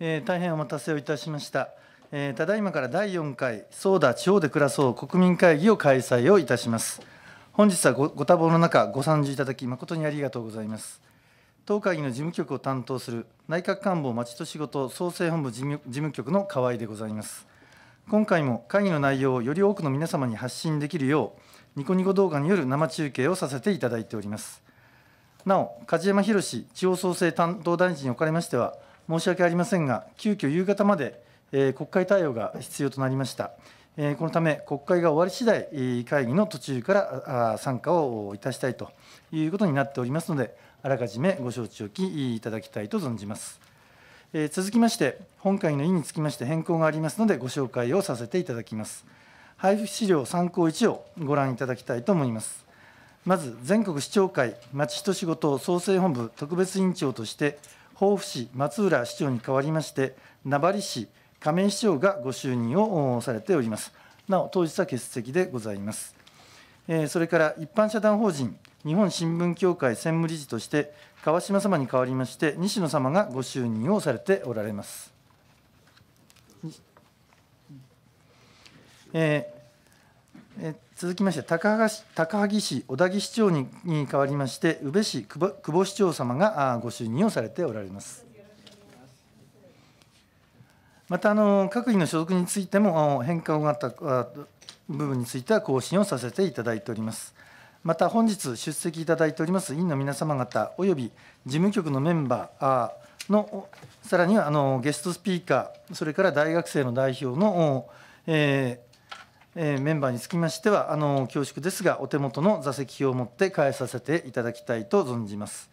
えー、大変お待たせをいたしました、えー、ただいまから第4回ソーダ地方で暮らそう国民会議を開催をいたします本日はご多忙の中ご参事いただき誠にありがとうございます党会議の事務局を担当する内閣官房町と仕事創生本部事務局の河合でございます今回も会議の内容をより多くの皆様に発信できるようニコニコ動画による生中継をさせていただいておりますなお梶山博地方創生担当大臣におかれましては申し訳ありませんが、急遽夕方まで、えー、国会対応が必要となりました。えー、このため、国会が終わり次第、会議の途中から参加をいたしたいということになっておりますので、あらかじめご承知おきいただきたいと存じます。えー、続きまして、本会の委員につきまして変更がありますので、ご紹介をさせていただきます。配布資料参考1をご覧いただきたいと思います。まず、全国市長会町人仕事創生本部特別委員長として、防府市、松浦市長に代わりまして、名張市、亀井市長がご就任をされております。なお、当日は欠席でございます。それから一般社団法人日本新聞協会専務理事として、川島様に代わりまして、西野様がご就任をされておられます。えーえ続きまして高橋高萩市小田木市長にに代わりまして宇部市久保久保市長様がご就任をされておられます。またあの各位の所属についても変化があった部分については更新をさせていただいております。また本日出席いただいております委員の皆様方および事務局のメンバーのさらにはあのゲストスピーカーそれから大学生の代表の、えー、えー、メンバーにつきましてはあの恐縮ですがお手元の座席表を持って返させていただきたいと存じます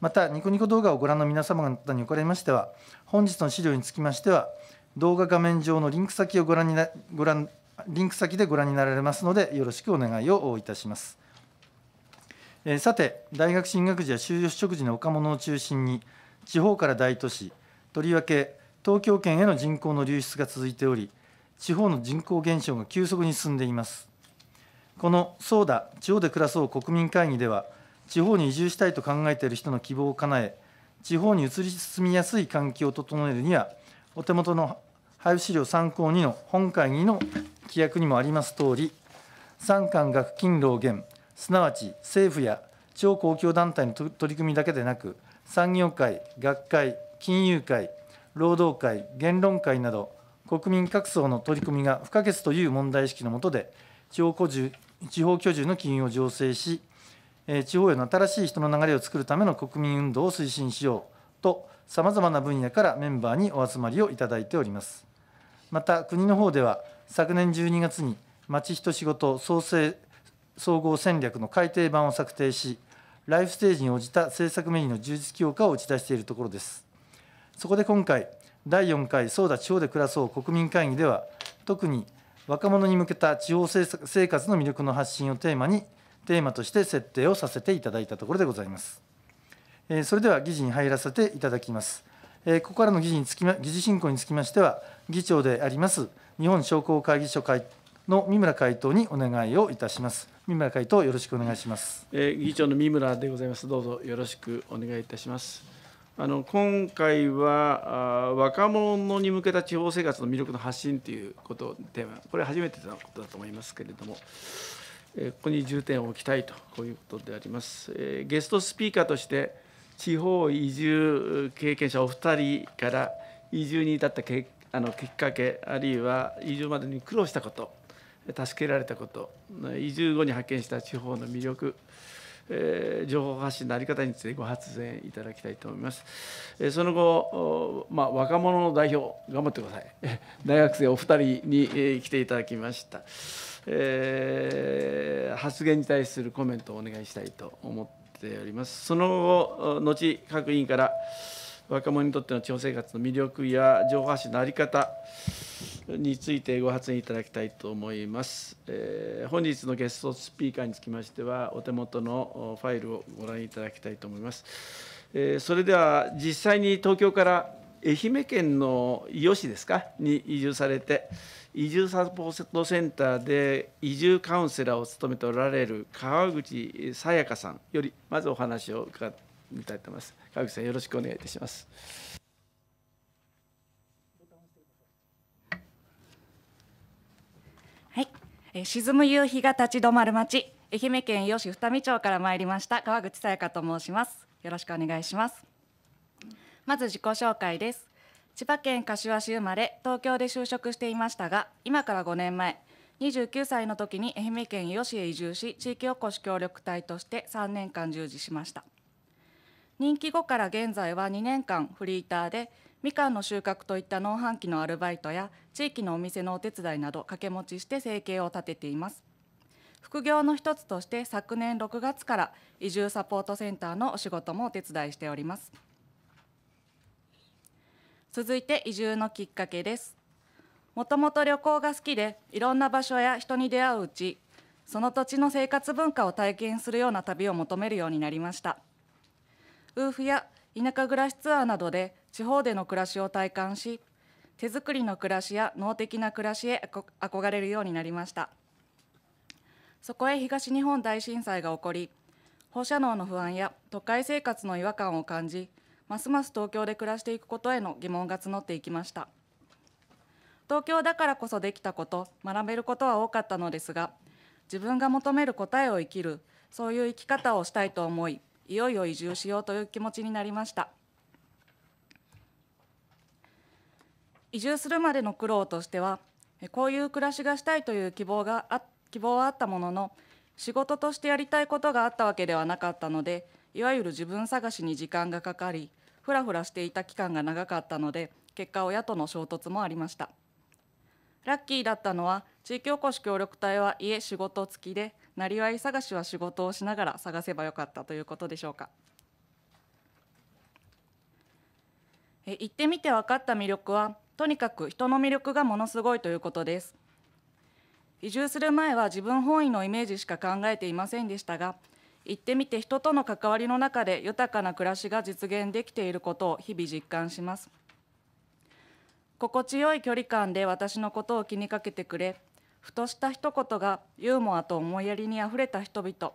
またニコニコ動画をご覧の皆様方におかれましては本日の資料につきましては動画画面上のリンク先をご覧になご覧リンク先でご覧になられますのでよろしくお願いをいたします、えー、さて大学進学時や就職時の若者を中心に地方から大都市とりわけ東京圏への人口の流出が続いており地方の人口減少が急速に進んでいます。このそうだ地方で暮らそう国民会議では、地方に移住したいと考えている人の希望を叶え、地方に移り住みやすい環境を整えるには、お手元の配布資料参考2の本会議の規約にもありますとおり、産官学勤労減、すなわち政府や地方公共団体の取り組みだけでなく、産業界、学会、金融界、労働界、言論界など、国民各層の取り組みが不可欠という問題意識の下で地方居住の機運を醸成し地方への新しい人の流れを作るための国民運動を推進しようとさまざまな分野からメンバーにお集まりをいただいておりますまた国の方では昨年12月に町人仕事創生総合戦略の改定版を策定しライフステージに応じた政策メニューの充実強化を打ち出しているところですそこで今回第4回ソーダ地方で暮らそう国民会議では特に若者に向けた地方生活の魅力の発信をテーマにテーマとして設定をさせていただいたところでございます。えー、それでは議事に入らせていただきます。えー、ここからの議事につき、ま、議事進行につきましては議長であります日本商工会議所会の三村会頭にお願いをいたします。三村会頭よろしくお願いします。えー、議長の三村でございます。どうぞよろしくお願いいたします。あの今回は若者に向けた地方生活の魅力の発信ということをテーマこれ初めてのことだと思いますけれども、えここに重点を置きたいとこういうことであります、えゲストスピーカーとして地方移住経験者お二人から移住に至ったけあのきっかけあるいは移住までに苦労したこと助けられたこと移住後に発見した地方の魅力えー、情報発信のあり方についてご発言いただきたいと思います。えー、その後、まあ、若者の代表、頑張ってください。大学生お二人に、えー、来ていただきました、えー。発言に対するコメントをお願いしたいと思っております。その後、後各委員から若者にとっての地方生活の魅力や情報発信の在り方、についてご発言いただきたいと思います。えー、本日のゲストスピーカーにつきましては、お手元のファイルをご覧いただきたいと思います。えー、それでは実際に東京から愛媛県の伊予市ですかに移住されて、移住サポートセンターで移住カウンセラーを務めておられる川口さやかさんよりまずお話を伺ってたいと思います。川口さんよろしくお願いいたします。え沈む夕日が立ち止まる街愛媛県伊予市二見町から参りました川口さやかと申しますよろしくお願いしますまず自己紹介です千葉県柏市生まれ東京で就職していましたが今から5年前29歳の時に愛媛県伊予市へ移住し地域おこし協力隊として3年間従事しました任期後から現在は2年間フリーターでみかんの収穫といった農販期のアルバイトや地域のお店のお手伝いなど掛け持ちして生計を立てています副業の一つとして昨年6月から移住サポートセンターのお仕事もお手伝いしております続いて移住のきっかけですもともと旅行が好きでいろんな場所や人に出会ううちその土地の生活文化を体験するような旅を求めるようになりました夫婦や田舎暮らしツアーなどで地方での暮らしを体感し手作りの暮らしや能的な暮らしへ憧れるようになりましたそこへ東日本大震災が起こり放射能の不安や都会生活の違和感を感じますます東京で暮らしていくことへの疑問が募っていきました東京だからこそできたこと学べることは多かったのですが自分が求める答えを生きるそういう生き方をしたいと思いいよいよ移住しようという気持ちになりました移住するまでの苦労としてはこういう暮らしがしたいという希望があ希望はあったものの仕事としてやりたいことがあったわけではなかったのでいわゆる自分探しに時間がかかりふらふらしていた期間が長かったので結果親との衝突もありましたラッキーだったのは地域おこし協力隊は家仕事付きでなりわい探しは仕事をしながら探せばよかったということでしょうかえ行ってみて分かった魅力はとにかく人の魅力がものすごいということです移住する前は自分本位のイメージしか考えていませんでしたが行ってみて人との関わりの中で豊かな暮らしが実現できていることを日々実感します心地よい距離感で私のことを気にかけてくれふとした一言がユーモアと思いやりにあふれた人々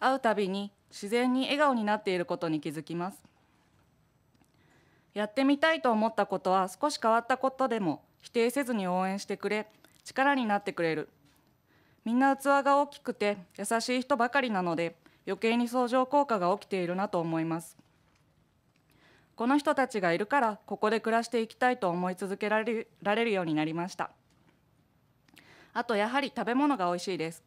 会うたびに自然に笑顔になっていることに気づきますやってみたいと思ったことは少し変わったことでも否定せずに応援してくれ力になってくれるみんな器が大きくて優しい人ばかりなので余計に相乗効果が起きているなと思いますこの人たちがいるからここで暮らしていきたいと思い続けられるようになりました。あとやはり食べ物が美味しいです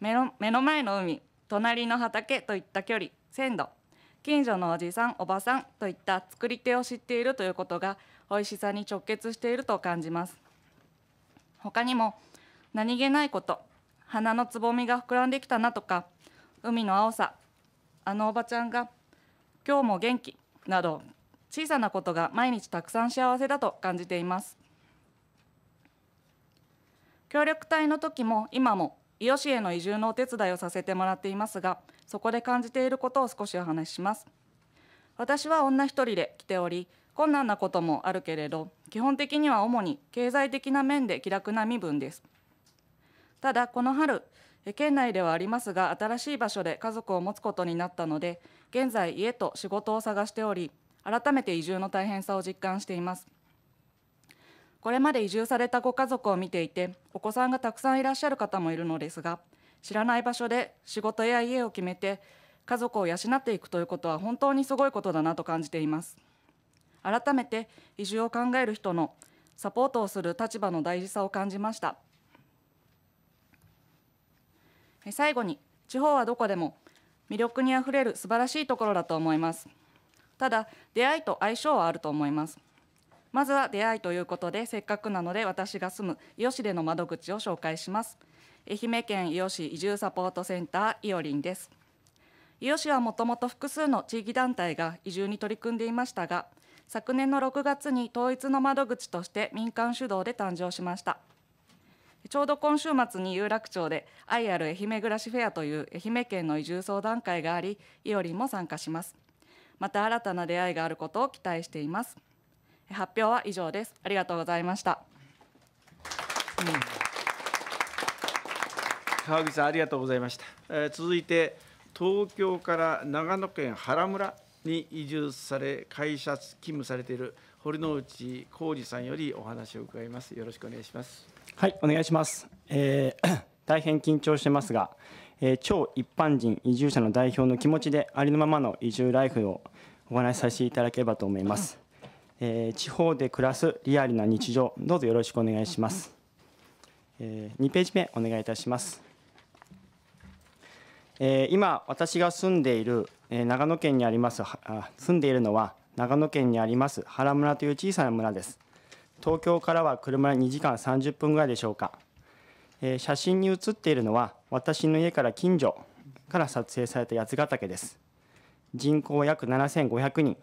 目の目の前の海隣の畑といった距離鮮度近所のおじさんおばさんといった作り手を知っているということが美味しさに直結していると感じます他にも何気ないこと花のつぼみが膨らんできたなとか海の青さあのおばちゃんが今日も元気など小さなことが毎日たくさん幸せだと感じています協力隊の時も今も伊予市への移住のお手伝いをさせてもらっていますがそこで感じていることを少しお話しします私は女一人で来ており困難なこともあるけれど基本的には主に経済的な面で気楽な身分ですただこの春県内ではありますが新しい場所で家族を持つことになったので現在家と仕事を探しており改めて移住の大変さを実感していますこれまで移住されたご家族を見ていてお子さんがたくさんいらっしゃる方もいるのですが知らない場所で仕事や家を決めて家族を養っていくということは本当にすごいことだなと感じています改めて移住を考える人のサポートをする立場の大事さを感じました最後に地方はどこでも魅力にあふれる素晴らしいところだと思いますただ出会いと相性はあると思いますまずは出会いということでせっかくなので私が住む伊予市での窓口を紹介します愛媛県伊予市移住サポートセンターいおりんです伊予市はもともと複数の地域団体が移住に取り組んでいましたが昨年の6月に統一の窓口として民間主導で誕生しましたちょうど今週末に有楽町で愛ある愛媛暮らしフェアという愛媛県の移住相談会がありいおりんも参加しますまた新たな出会いがあることを期待しています発表は以上ですありがとうございました、うん、川口さんありがとうございました、えー、続いて東京から長野県原村に移住され会社勤務されている堀之内浩二さんよりお話を伺いますよろしくお願いしますはいお願いします、えー、大変緊張してますが、えー、超一般人移住者の代表の気持ちでありのままの移住ライフをお話しさせていただければと思いますえー、地方で暮らすリアルな日常どうぞよろしくお願いします、えー、2ページ目お願いいたします、えー、今私が住んでいる、え長野県にありますあ住んでいるのは長野県にあります原村という小さな村です東京からは車で2時間30分ぐらいでしょうか、え写真に写っているのは私の家から近所から撮影された八ヶ岳です人口約7500人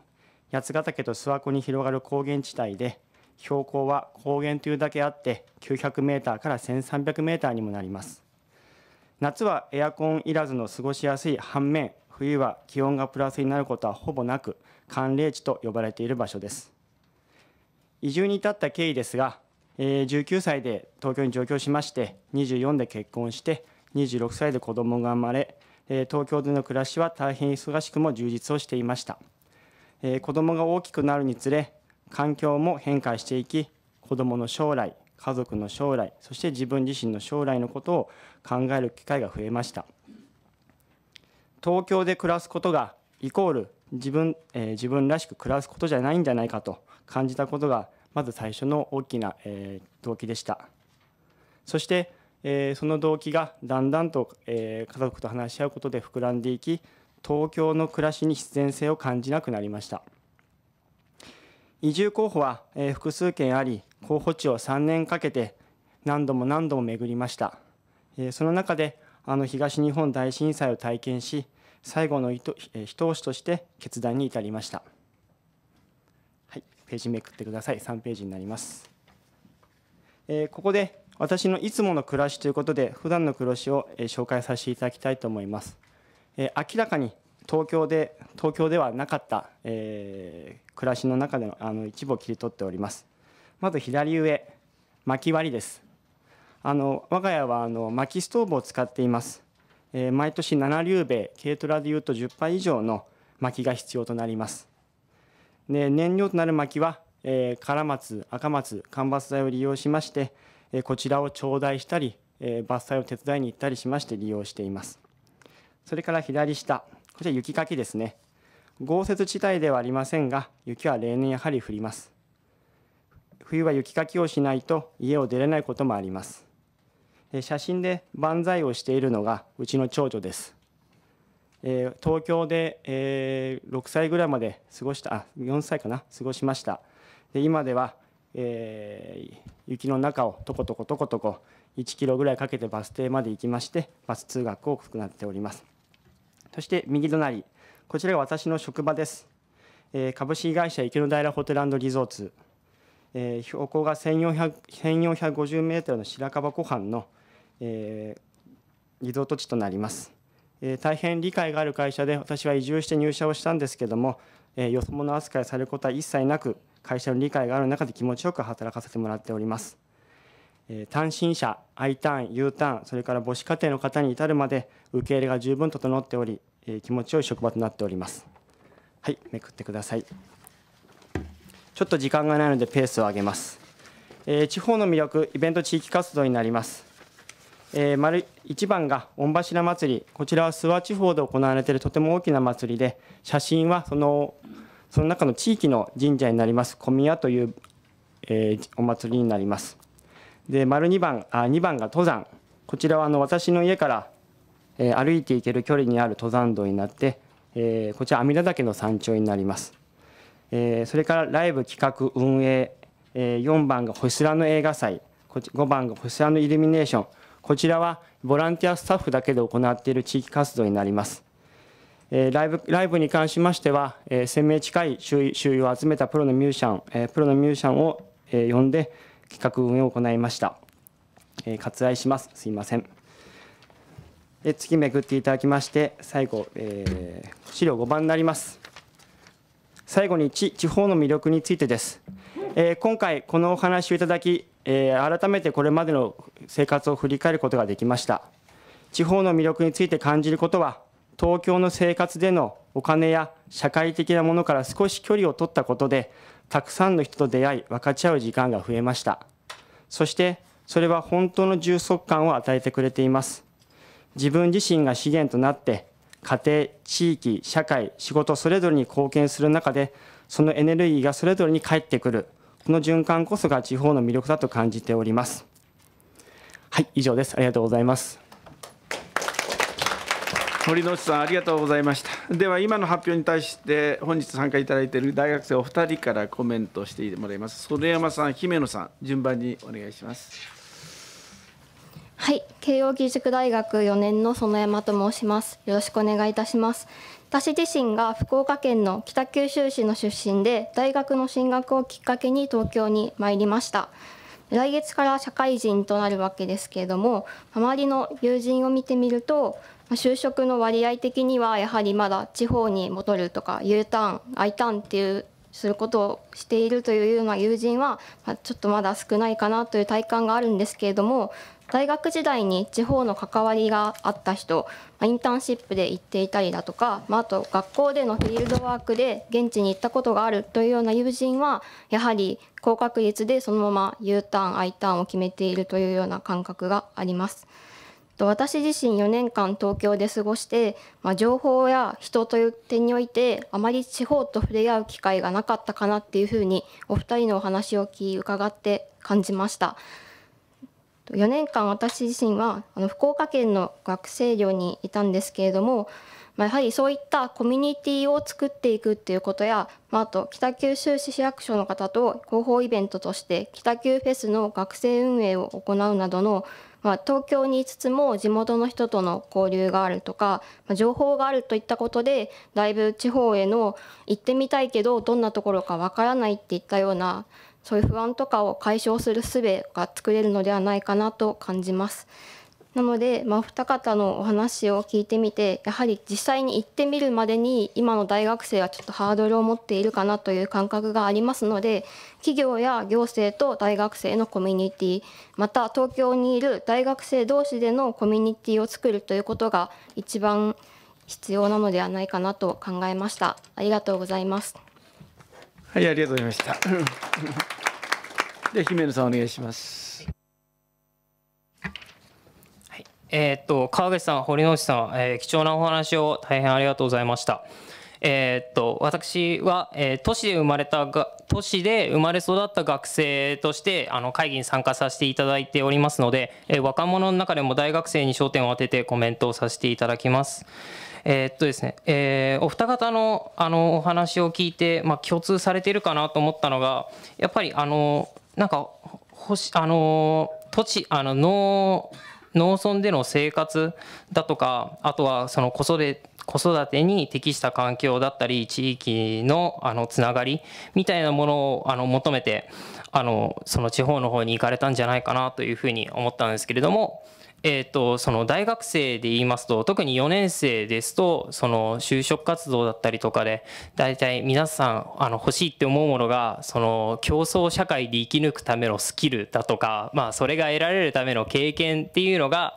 八ヶ岳と諏訪湖に広がる高原地帯で標高は高原というだけあって900メーターから1300メーターにもなります夏はエアコンいらずの過ごしやすい反面冬は気温がプラスになることはほぼなく寒冷地と呼ばれている場所です移住に至った経緯ですが、えー、19歳で東京に上京しまして24で結婚して26歳で子供が生まれ、東京での暮らしは大変忙しくも充実をしていましたえー、子どもが大きくなるにつれ環境も変化していき子どもの将来家族の将来そして自分自身の将来のことを考える機会が増えました東京で暮らすことがイコール自分,、えー、自分らしく暮らすことじゃないんじゃないかと感じたことがまず最初の大きな、えー、動機でしたそして、えー、その動機がだんだんと、えー、家族と話し合うことで膨らんでいき東京の暮らしに必然性を感じなくなりました移住候補は、え複数件あり候補地を3年かけて何度も何度も巡りました、えその中であの東日本大震災を体験し最後の一,、え一押しとして決断に至りましたはいページめくってください3ページになります、えここで私のいつもの暮らしということで普段の暮らしを、え紹介させていただきたいと思いますえ明らかに東京で東京ではなかった、えー、暮らしの中でのあの一部を切り取っておりますまず左上薪割りですあの我が家はあの薪ストーブを使っています、えー、毎年7リ米軽トラでいうと10杯以上の薪が必要となりますで燃料となる薪は、えー、カ松赤松間伐材を利用しまして、えー、こちらを頂戴したり、えー、伐採を手伝いに行ったりしまして利用していますそれから左下、こちら雪かきですね。豪雪地帯ではありませんが、雪は例年やはり降ります。冬は雪かきをしないと家を出れないこともあります。写真で万歳をしているのがうちの長女です。えー、東京で、えー、6歳ぐらいまで過ごしたあ4歳かな過ごしましたで今では、えー、雪の中をとことことことこ1キロぐらいかけてバス停まで行きましてバス通学を行っておりますそして右隣、こちらが私の職場です。えー、株式会社池の平ホテルリゾーツ、えー、標高が1450メートルの白樺湖畔の、えー、リゾート地となります。えー、大変理解がある会社で私は移住して入社をしたんですけども、えー、よそ者扱いされることは一切なく会社の理解がある中で気持ちよく働かせてもらっております。単身者、I ターン、U ターン、それから母子家庭の方に至るまで受け入れが十分整っており、気持ちよい職場となっております。はい、めくってください。ちょっと時間がないのでペースを上げます。えー、地方の魅力、イベント地域活動になります。えー、丸1番が御柱祭り、こちらは諏訪地方で行われているとても大きな祭りで、写真はそのその中の地域の神社になります、小宮という、えー、お祭りになります。で丸2番あ2番が登山こちらはあの私の家から、えー、歩いていける距離にある登山道になって、えー、こちら阿弥陀岳の山頂になります、えー、それからライブ企画運営、えー、4番が星空の映画祭5番が星空のイルミネーションこちらはボランティアスタッフだけで行っている地域活動になりますえー、ライブライブに関しましては、えー、1000名近い周囲を集めたプロのミュージシャン、えー、プロのミュージシャンを、えー、呼んで、企画運営を行いました。えー、割愛します。すいません。え次めくっていただきまして、最後、えー、資料5番になります。最後に地地方の魅力についてです。えー、今回このお話をいただき、えー、改めてこれまでの生活を振り返ることができました。地方の魅力について感じることは、東京の生活でのお金や社会的なものから少し距離を取ったことで、たくさんの人と出会い分かち合う時間が増えましたそしてそれは本当の充足感を与えてくれています自分自身が資源となって家庭地域社会仕事それぞれに貢献する中でそのエネルギーがそれぞれに返ってくるこの循環こそが地方の魅力だと感じておりますはい以上ですありがとうございます堀之内さんありがとうございましたでは今の発表に対して本日参加いただいている大学生お二人からコメントしてもらいます袖山さん姫野さん順番にお願いしますはい慶応義塾大学4年の園山と申しますよろしくお願いいたします私自身が福岡県の北九州市の出身で大学の進学をきっかけに東京に参りました来月から社会人となるわけですけれども周りの友人を見てみると就職の割合的にはやはりまだ地方に戻るとか U ターン I ターンっていうすることをしているというような友人は、まちょっとまだ少ないかなという体感があるんですけれども大学時代に地方の関わりがあった人インターンシップで行っていたりだとか、まあと学校でのフィールドワークで現地に行ったことがあるというような友人はやはり高確率でそのまま U ターン I ターンを決めているというような感覚があります。私自身4年間東京で過ごして、まあ、情報や人という点においてあまり地方と触れ合う機会がなかったかなっていうふうにお二人のお話を聞き伺って感じました。4年間私自身はあの福岡県の学生寮にいたんですけれども、まあ、やはりそういったコミュニティを作っていくっていうことや、まあ、あと北九州市市役所の方と広報イベントとして北九フェスの学生運営を行うなどのまあ、東京にいつつも地元の人との交流があるとか、まあ、情報があるといったことでだいぶ地方への行ってみたいけどどんなところかわからないっていったようなそういう不安とかを解消する術が作れるのではないかなと感じます。なので、まあ、お二方のお話を聞いてみてやはり実際に行ってみるまでに今の大学生はちょっとハードルを持っているかなという感覚がありますので企業や行政と大学生のコミュニティまた東京にいる大学生同士でのコミュニティを作るということが一番必要なのではないかなと考えました。ありがとうございます。はい、ありがとうございました。で、姫野さんお願いします。えー、っと川口さん、堀之内さん、えー、貴重なお話を大変ありがとうございました。えー、っと私は、えー、都市で生まれたが都市で生まれ育った学生としてあの会議に参加させていただいておりますので、えー、若者の中でも大学生に焦点を当ててコメントをさせていただきます。えー、っとですね、えー、お二方のあのお話を聞いて、まあ、共通されているかなと思ったのがやっぱりあのなんかあの土地あの農農村での生活だとかあとはその子育てに適した環境だったり地域のあのつながりみたいなものをあの求めてあのその地方の方に行かれたんじゃないかなというふうに思ったんですけれども。えーと、その大学生で言いますと特に4年生ですとその就職活動だったりとかで大体皆さんあの欲しいって思うものがその競争社会で生き抜くためのスキルだとか、まあ、それが得られるための経験っていうのが、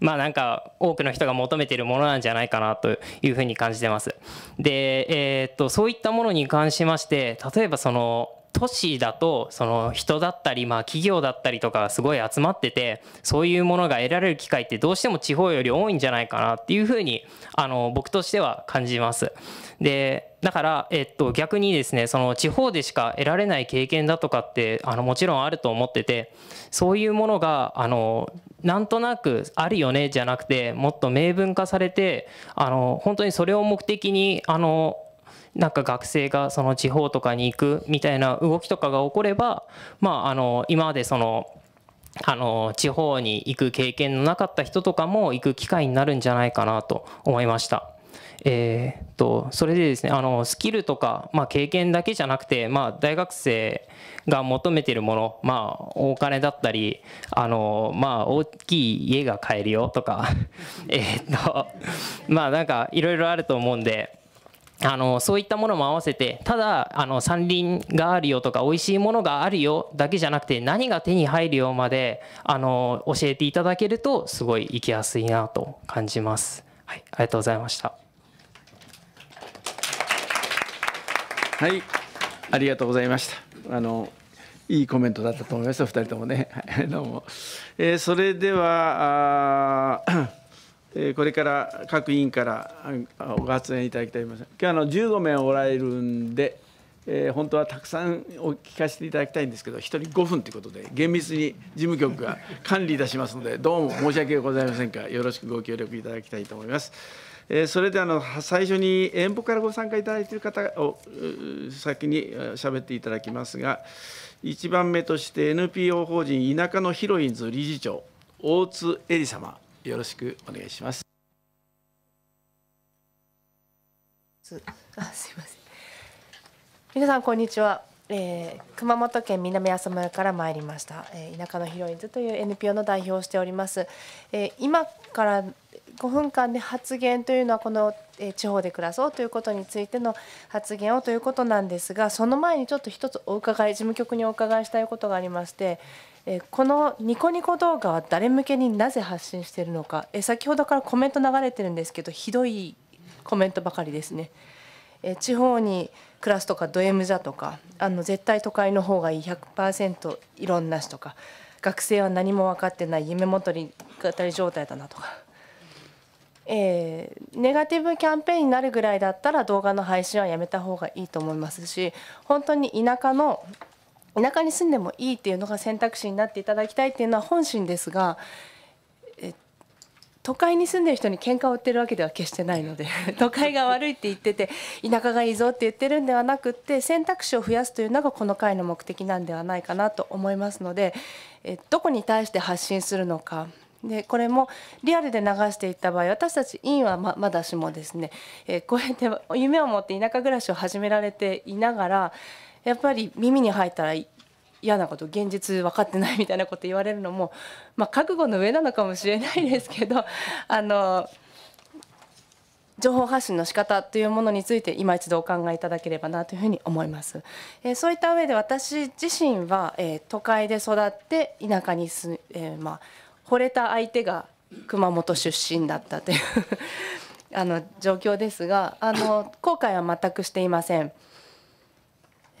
まあ、なんか多くの人が求めてるものなんじゃないかなというふうに感じてます。で、えーと、とそういったものに関しまして例えばその都市だとその人だったりまあ企業だったりとかがすごい集まっててそういうものが得られる機会ってどうしても地方より多いんじゃないかなっていうふうにあの僕としては感じます。でだから、えっと、逆にですねその地方でしか得られない経験だとかってあのもちろんあると思っててそういうものがあのなんとなくあるよねじゃなくてもっと明文化されてあの本当にそれを目的にあのなんか学生がその地方とかに行くみたいな動きとかが起これば、まあ、あの今までそのあの地方に行く経験のなかった人とかも行く機会になるんじゃないかなと思いました。えー、っとそれでですねあのスキルとか、まあ、経験だけじゃなくて、まあ、大学生が求めてるもの、まあ、お金だったりあの、まあ、大きい家が買えるよとか えっとまあなんかいろいろあると思うんで。あのそういったものも合わせてただあの山林があるよとか美味しいものがあるよだけじゃなくて何が手に入るよまであの教えていただけるとすごい行きやすいなと感じます。はい、ありがとうございました。はい、ありがとうございました。あのいいコメントだったと思います。二人ともね、はい、どうも。えー、それでは。あこれから各委員からご発言いただきたいと思います。今日あの15名おられるんで、えー、本当はたくさんお聞かせていただきたいんですけど、1人5分ということで、厳密に事務局が管理いたしますので、どうも申し訳ございませんが、よろしくご協力いただきたいと思います。えー、それであの最初に遠方からご参加いただいている方を先に喋っていただきますが、1番目として NPO 法人田舎のヒロインズ理事長、大津恵里様。よろしくお願いします。あすみません皆さんこんにちは、えー、熊本県南阿蘇村から参りました、えー、田舎のヒロインズという NPO の代表をしております、えー、今から5分間で発言というのはこのえ地方で暮らそうということについての発言をということなんですがその前にちょっと一つお伺い事務局にお伺いしたいことがありましてえこのニコニコ動画は誰向けになぜ発信しているのか、え先ほどからコメント流れてるんですけどひどいコメントばかりですね。え地方に暮らすとかド M じゃとかあの絶対都会の方がいい100%いろんなしとか学生は何も分かってない夢もと物語状態だなとか。えー、ネガティブキャンペーンになるぐらいだったら動画の配信はやめた方がいいと思いますし本当に田舎の田舎に住んでもいいっていうのが選択肢になっていただきたいっていうのは本心ですが都会に住んでる人に喧嘩を売ってるわけでは決してないので 都会が悪いって言ってて田舎がいいぞって言ってるんではなくって選択肢を増やすというのがこの回の目的なんではないかなと思いますのでえどこに対して発信するのかでこれもリアルで流していった場合私たち委員はままだしもですね、えこうやって夢を持って田舎暮らしを始められていながらやっぱり耳に入ったら嫌なこと現実分かってないみたいなこと言われるのも、まあ、覚悟の上なのかもしれないですけど あの情報発信の仕方というものについて今一度お考えいただければなというふうに思います。えー、そういった上で私自身は、えー、都会で育って田舎に住、えー、まあ、惚れた相手が熊本出身だったという あの状況ですがあの後悔は全くしていません。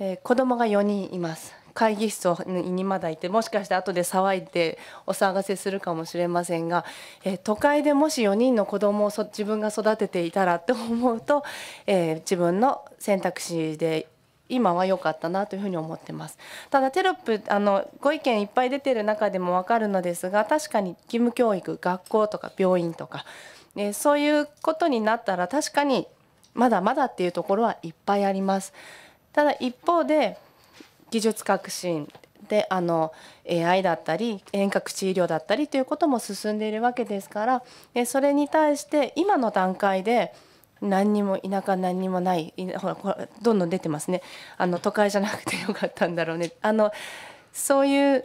えー、子供が4人います会議室にまだいてもしかして後で騒いでお騒がせするかもしれませんが、えー、都会でもし4人の子供を自分が育てていたらと思うと、えー、自分の選択肢で今は良かったなというふに思ってますただテロップあのご意見いっぱい出てる中でも分かるのですが確かに義務教育学校とか病院とか、そういうことになったら確かにまだまだっていうところはいっぱいあります。ただ一方で技術革新であの AI だったり遠隔治療だったりということも進んでいるわけですからそれに対して今の段階で何にも田舎何にもないほらほらどんどん出てますねあの都会じゃなくてよかったんだろうねあのそういう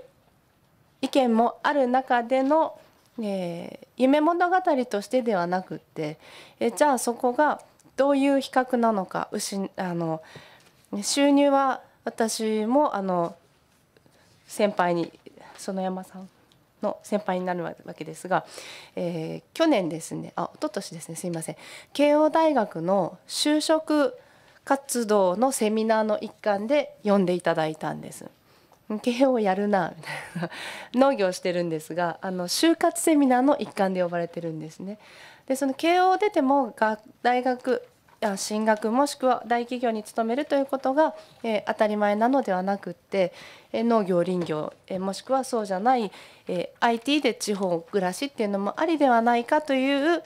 意見もある中での、えー、夢物語としてではなくって、えじゃあそこがどういう比較なのか失あの。収入は私もあの先輩に園山さんの先輩になるわけですが、えー、去年ですねあ一昨年ですねすいません慶応大学の就職活動のセミナーの一環で呼んでいただいたんです。慶応やるなみたいな農業してるんですがあの就活セミナーの一環で呼ばれてるんですね。でその慶応出ても大学進学もしくは大企業に勤めるということが、え当たり前なのではなくって、え農業林業、えもしくはそうじゃない、え IT で地方暮らしっていうのもありではないかという、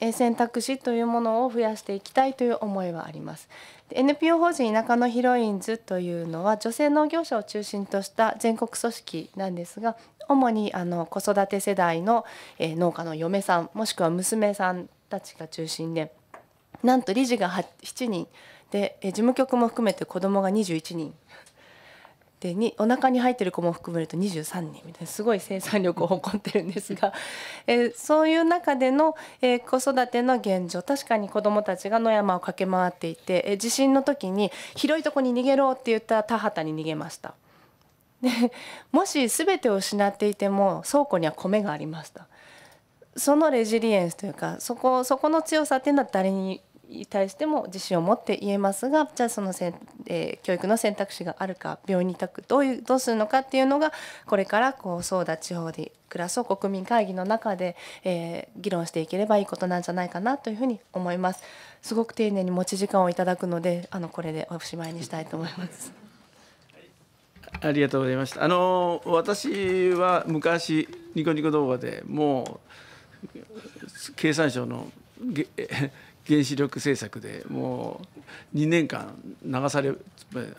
え選択肢というものを増やしていきたいという思いはあります。NPO 法人田舎のヒロインズというのは女性農業者を中心とした全国組織なんですが主にあの子育て世代の、え農家の嫁さんもしくは娘さんたちが中心でなんと理事が7人で事務局も含めて子供が21人でにお腹に入ってる子も含めると23人みたいなすごい生産力を誇ってるんですが、えそういう中での、えー、子育ての現状確かに子どもたちが野山を駆け回っていて、えー、地震の時に広いとこに逃げろって言った田畑に逃げました。でもし全てを失っていても倉庫には米がありました。そのレジリエンスというかそこそこの強さっていうのは誰にに対しても自信を持って言えますがじゃあそのせん、えー、教育の選択肢があるか病院に託どういうどうするのかっていうのがこれからこうそうだ地方で暮らそう国民会議の中で、えー、議論していければいいことなんじゃないかなというふうに思います。すごく丁寧に持ち時間をいただくのであのこれでおしまいにしたいと思います。ありがとうございました。あの私は昔ニコニコ動画でもう経産省のげ原子力政策でもう2年間流され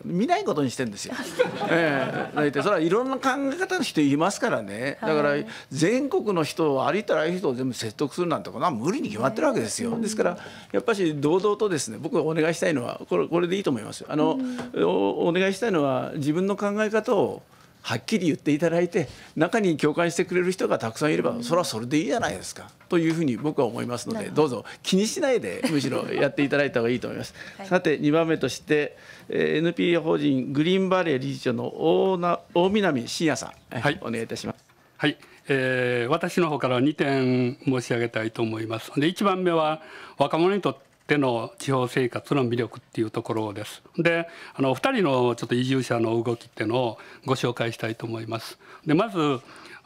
見ないことにしてんですよ。えー、大てそれはいろんな考え方の人いますからねだから全国の人をありたらいい人を全部説得するなんてことは無理に決まってるわけですよ。ですからやっぱし堂々とですね僕がお願いしたいのはこれこれでいいと思いますあの、おお願いしたいのは自分の考え方をはっきり言っていただいて中に共感してくれる人がたくさんいればそれはそれでいいじゃないですかというふうに僕は思いますのでどうぞ気にしないでむしろやっていただいた方がいいと思います。はい、さて2番目として NPO 法人グリーンバレー理事長の大な大南信也さん、はい、お願いいたします。はい、えー、私の方から2点申し上げたいと思います。で1番目は若者にとってでの地方生活の魅力っていうところです。であの2人のちょっと移住者の動きっていうのをご紹介したいと思います。でまず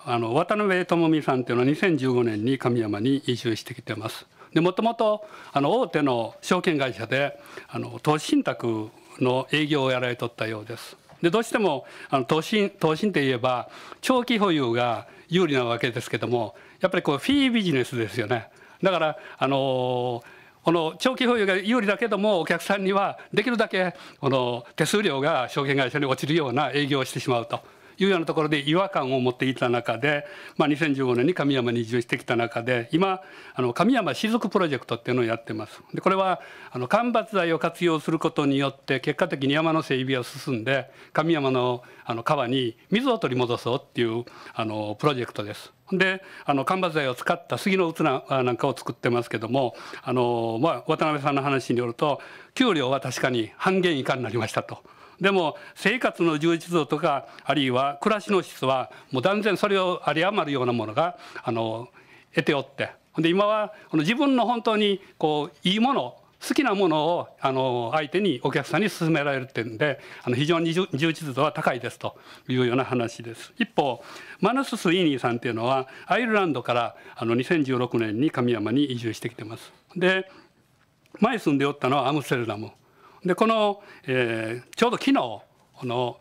あの渡辺智美さんっていうのは2015年に神山に移住してきてます。でもともとあの大手の証券会社であの投資信託の営業をやられとったようです。でどうしてもあの投資投資って言えば長期保有が有利なわけですけどもやっぱりこうフィービジネスですよね。だからあのーこの長期保有が有利だけどもお客さんにはできるだけこの手数料が証券会社に落ちるような営業をしてしまうというようなところで違和感を持っていた中で、まあ、2015年に神山に移住してきた中で今あの神山雫プロジェクトっていうのをやってます。でこれはあの間伐材を活用することによって結果的に山の整備を進んで神山のあの川に水を取り戻そうっていうあのプロジェクトです。であの間伐材を使った杉の器なんかを作ってますけどもあの、まあ、渡辺さんの話によると給料は確かに半減以下になりましたと。でも生活の充実度とかあるいは暮らしの質はもう断然それを有り余るようなものがあの得ておってで今はこの自分の本当にこういいもの好きなものをあの相手にお客さんに勧められるっていうんであの非常に充実度は高いですというような話です。一方マナス・スイーニーさんっていうのはアイルランドからあの2016年に神山に移住してきてます。で前住んでおったのはアムステルダム。でこの、えー、ちょうど昨日この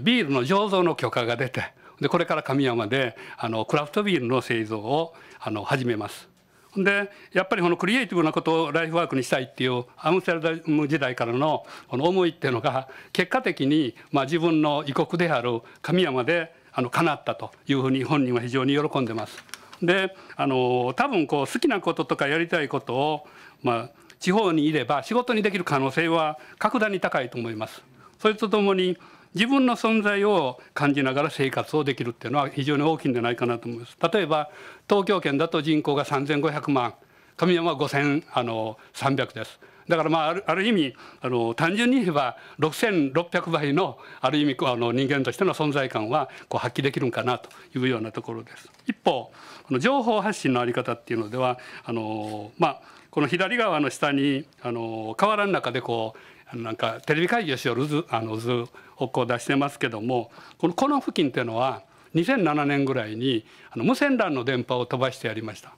ビールの醸造の許可が出てでこれから神山であのクラフトビールの製造をあの始めます。でやっぱりこのクリエイティブなことをライフワークにしたいっていうアムステルダム時代からのこの思いっていうのが結果的にまあ自分の異国である神山であの叶ったというふうに本人は非常に喜んでます。であの多分こう好きなこととかやりたいことを、まあ、地方にいれば仕事にできる可能性は格段に高いと思います。それとともに自分の存在を感じながら生活をできるっていうのは非常に大きいんじゃないかなと思います。例えば東京圏だと人口が3500万神山は5300です。だからまあある意味あの単純に言えば6,600倍のある意味あの人間としての存在感はこう発揮できるんかなというようなところです。一方この情報発信のあり方っていうのではあのまあこの左側の下にあの河原の中でこうなんかテレビ会議をしよる図あの図方向を出してますけどもこのこの付近っていうのは2007年ぐらいにあの無線 LAN の電波を飛ばしてやりました。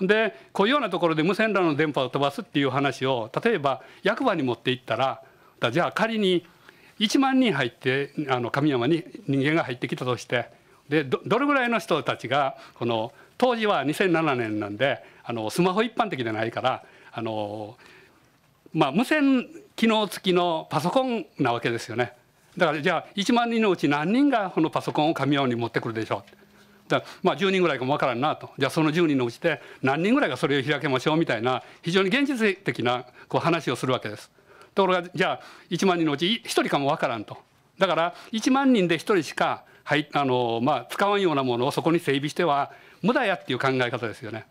でこういうようなところで無線 LAN の電波を飛ばすっていう話を例えば役場に持って行ったらじゃあ仮に1万人入ってあの神山に人間が入ってきたとしてでどれぐらいの人たちがこの当時は2007年なんであのスマホ一般的でないからあの、まあ、無線機能付きのパソコンなわけですよね。だからじゃあ1万人のうち何人がこのパソコンを神用に持ってくるでしょうだまあ10人ぐらいかもわからんなとじゃあその10人のうちで何人ぐらいがそれを開けましょうみたいな非常に現実的なこう話をするわけです。ところがじゃあ1万人のうち1人かもわからんと。だから1万人で1人しか、はいあのまあ、使わんようなものをそこに整備しては無駄やっていう考え方ですよね。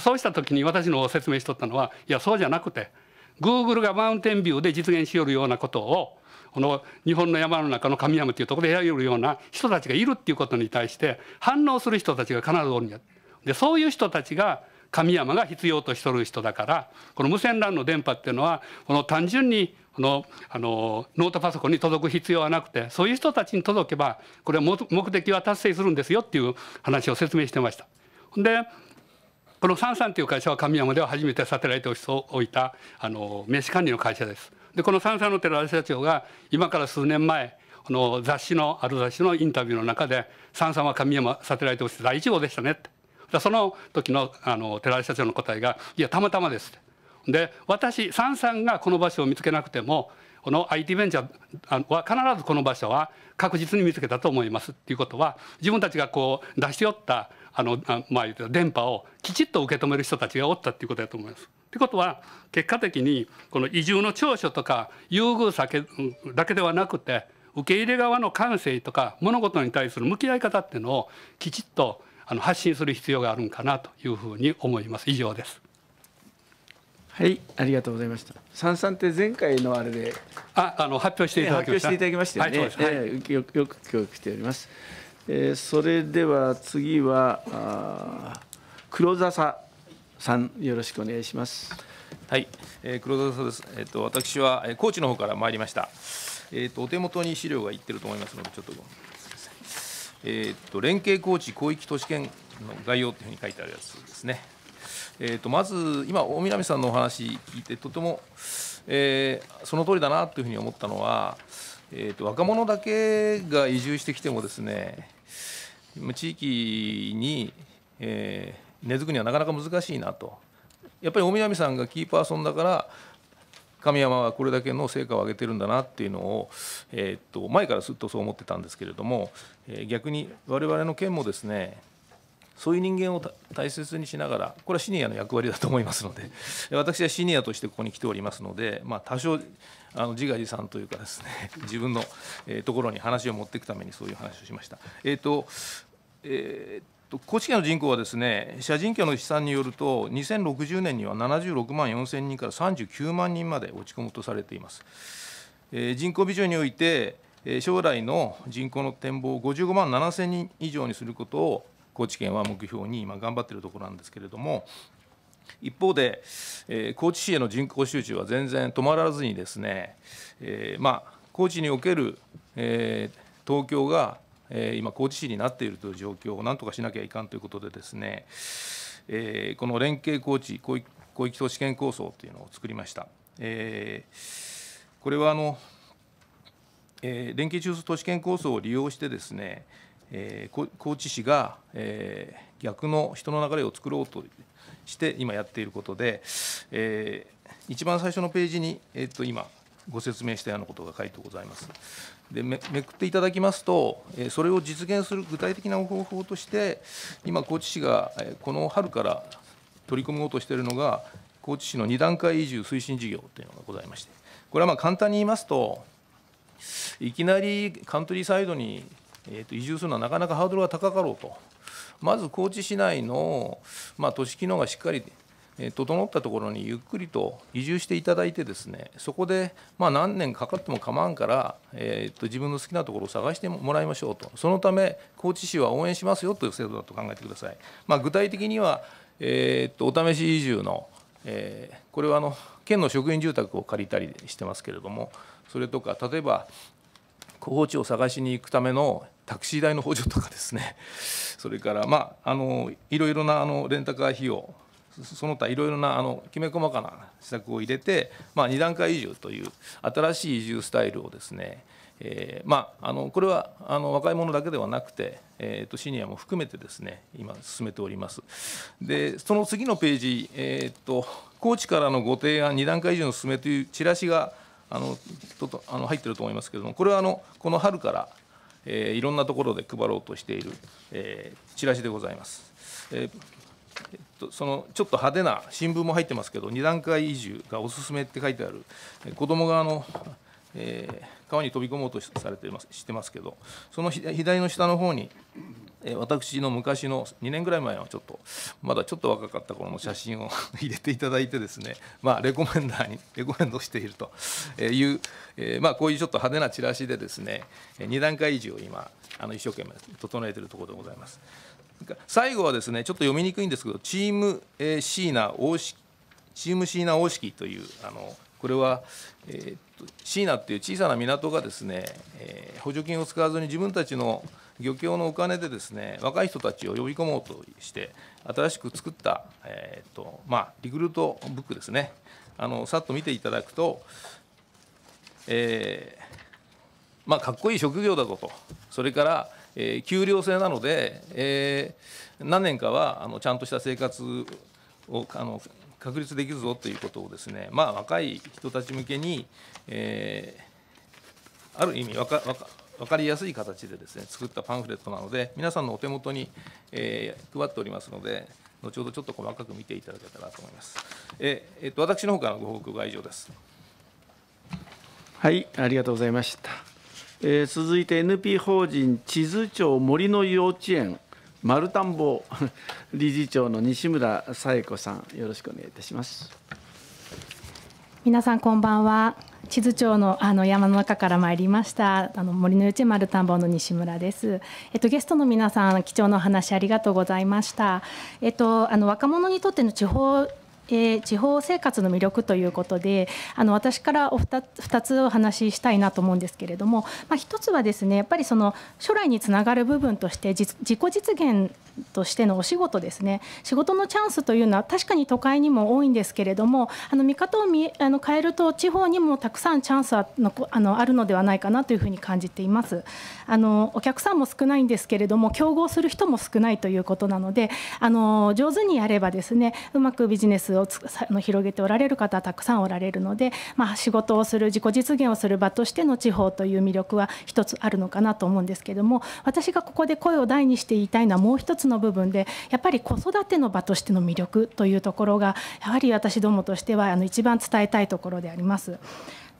そうした時に私の説明しとったのはいやそうじゃなくて Google がマウンテンビューで実現しよるようなことをこの日本の山の中の神山というところでられるような人たちがいるっていうことに対して反応する人たちが必ずおるんや。でそういう人たちが神山が必要としとる人だからこの無線 LAN の電波っていうのはこの単純にこのあのノートパソコンに届く必要はなくてそういう人たちに届けばこれは目的は達成するんですよっていう話を説明してました。でこのサンサンという会社は神山では初めてサテライトを置いたあの名刺管理の会社です。でこの三歳の寺田社長が今から数年前この雑誌のある雑誌のインタビューの中で「三三は神山サテライトオして第1号でしたね」ってその時のあの寺田社長の答えが「いやたまたまです」って。で私三さがこの場所を見つけなくてもこの IT ベンチャーは必ずこの場所は確実に見つけたと思いますっていうことは自分たちがこう出し寄ったあのまあ電波をきちっと受け止める人たちがおったっていうことだと思います。ってことは結果的にこの移住の長所とか優遇さけだけではなくて受け入れ側の感性とか物事に対する向き合い方っていうのをきちっとあの発信する必要があるんかなというふうに思います。以上です。はい、ありがとうございました。さんさんって前回のあれで、あ、あの発表していただきました。発表していただきましたよね。はい、えー、よくよく教育しております。えー、それでは次はあ黒澤さんよろしくお願いします。はい、えー、黒んです。えっ、ー、と私は、え高知の方から参りました。えっ、ー、とお手元に資料がいってると思いますのでちょっと。ごえーと、と連携高知広域都市圏の概要というふうに書いてあるやつですね。えー、とまず今大南さんのお話聞いてとても、えー、その通りだなというふうに思ったのは、えー、と若者だけが移住してきてもですね地域に、えー、根付くにはなかなか難しいなと。やっぱり大南さんがキーパーソンだから神山はこれだけの成果を上げてるんだなっていうのを、えー、と前からずっとそう思ってたんですけれども、えー、逆に我々の県もですねそういう人間を大切にしながらこれはシニアの役割だと思いますので 私はシニアとしてここに来ておりますので、まあ、多少あの自画自賛というかですね 自分の、ところに話を持っていくためにそういう話をしました。えーとえー高知県の人口はですね社人挙の試算によると2060年には76万4000人から39万人まで落ち込むとされています、えー、人口ビジョンにおいて将来の人口の展望を55万7000人以上にすることを高知県は目標に今頑張っているところなんですけれども一方で、えー、高知市への人口集中は全然止まらずにですね、えー、まあ、高知における、えー、東京が、え今高知市になっているという状況をなんとかしなきゃいかんということでですね、えこの連携高知広域都市圏構想というのを作りました。えこれはあの、え連携中枢都市圏構想を利用してですねえ高知市が、えー、逆の人の流れを作ろうとして今やっていることで、え一番最初のページに、えと今ご説明したようなことが書いてございます。でめくっていただきますと、えそれを実現する具体的な方法として今高知市が、えこの春から取り組もうとしているのが高知市の2段階移住推進事業というのがございましてこれはま簡単に言いますといきなりカントリーサイドにえー、と移住するのはなかなかハードルが高かろうと、まず高知市内の、まあ、都市機能がしっかり整ったところにゆっくりと移住していただいてですねそこでまあ何年かかっても構わんから、えー、と自分の好きなところを探してもらいましょうとそのため高知市は応援しますよという制度だと考えてください、まあ、具体的には、えー、とお試し移住の、えー、これはあの県の職員住宅を借りたりしてますけれどもそれとか例えば高知を探しに行くためのタクシー代の補助とかですね それからまああのいろいろなあのレンタカー費用その他いろいろなあのきめ細かな施策を入れて、まあ、2段階移住という新しい移住スタイルをですね、えまあ、あのこれはあの若い者だけではなくて、えと、シニアも含めてですね今進めておりますでその次のページ、えーと「高知からのご提案2段階移住の進め」というチラシがあのとあの入ってると思いますけれどもこれはあのこの春からえー、いろんなところで配ろうとしている、えー、チラシでございます。ええっと、そのちょっと派手な新聞も入ってますけど2段階移住がおすすめって書いてある子ども側の、えー、川に飛び込もうとされてますしてますけどその左の下の方に私の昔の2年ぐらい前はちょっとまだちょっと若かった頃の写真を入れていただいてですね、まあ、レコメンダーにレコメンドしているという、えー、まあ、こういうちょっと派手なチラシでですね2段階維持を今あの一生懸命整えているところでございます。最後はですねちょっと読みにくいんですけどチーム、シーナ大式チームシーナ大式というあのこれは、えー、シーナっていう小さな港がですね、えー、補助金を使わずに自分たちの漁協のお金でですね若い人たちを呼び込もうとして新しく作った、えーとまあ、リクルートブックですねあのさっと見ていただくと、えーまあ、かっこいい職業だぞとそれから、えー、給料制なので、えー、何年かはあのちゃんとした生活をあの確立できるぞということをですね、まあ、若い人たち向けに、えー、ある意味若若分かりやすい形でですね作ったパンフレットなので皆さんのお手元に、えー、配っておりますので後ほどちょっと細かく見ていただけたらと思います。ええっと、私の方からご報告は以上です。はい、ありがとうございました。えー、続いて NP 法人地図町森の幼稚園丸田んぼ理事長の西村紗恵子さん、よろしくお願いいたします。皆さんこんばんは地図町のあの山の中から参りましたあの森の内丸田んぼの西村です、えっと、ゲストの皆さん貴重なお話ありがとうございました、えっと、あの若者にとっての地方えー、地方生活の魅力ということであの私からお 2, 2つお話ししたいなと思うんですけれども、まあ、1つはですねやっぱりその将来につながる部分として自己実現としてのお仕事ですね仕事のチャンスというのは確かに都会にも多いんですけれどもあの見方を見あの変えると地方にもたくさんチャンスはのあのあるのではないかなというふうに感じていますあのお客さんも少ないんですけれども競合する人も少ないということなのであの上手にやればですねうまくビジネスをの広げておられる方はたくさんおられるので、まあ、仕事をする自己実現をする場としての地方という魅力は一つあるのかなと思うんですけども私がここで声を大にして言いたいのはもう一つの部分でやっぱり子育ての場としての魅力というところがやはり私どもとしてはあの一番伝えたいところであります。